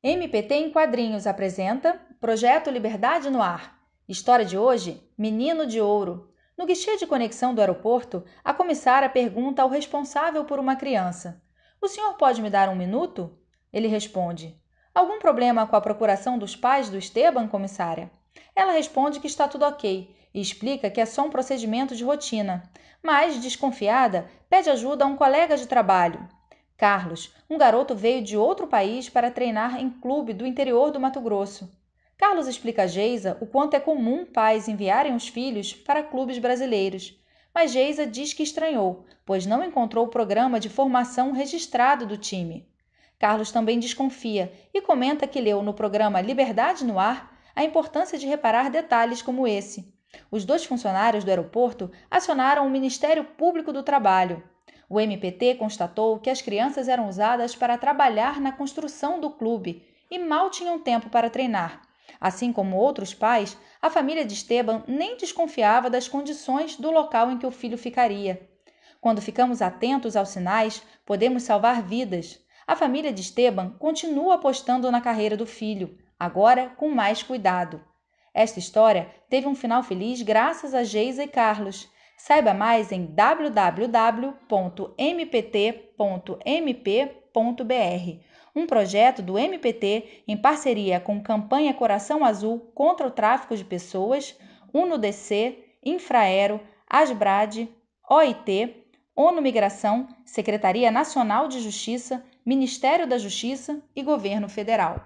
MPT em Quadrinhos apresenta Projeto Liberdade no Ar. História de hoje: Menino de Ouro. No guichê de conexão do aeroporto, a comissária pergunta ao responsável por uma criança: O senhor pode me dar um minuto? Ele responde: Algum problema com a procuração dos pais do Esteban, comissária? Ela responde que está tudo ok e explica que é só um procedimento de rotina, mas, desconfiada, pede ajuda a um colega de trabalho, Carlos, um garoto veio de outro país para treinar em clube do interior do Mato Grosso. Carlos explica a Geisa o quanto é comum pais enviarem os filhos para clubes brasileiros, mas Geisa diz que estranhou, pois não encontrou o programa de formação registrado do time. Carlos também desconfia e comenta que leu no programa Liberdade no Ar a importância de reparar detalhes como esse. Os dois funcionários do aeroporto acionaram o Ministério Público do Trabalho. O MPT constatou que as crianças eram usadas para trabalhar na construção do clube e mal tinham tempo para treinar. Assim como outros pais, a família de Esteban nem desconfiava das condições do local em que o filho ficaria. Quando ficamos atentos aos sinais, podemos salvar vidas. A família de Esteban continua apostando na carreira do filho, agora com mais cuidado. Esta história teve um final feliz graças a Geisa e Carlos, Saiba mais em www.mpt.mp.br, um projeto do MPT em parceria com Campanha Coração Azul contra o Tráfico de Pessoas, UNODC, Infraero, Asbrad, OIT, ONU Migração, Secretaria Nacional de Justiça, Ministério da Justiça e Governo Federal.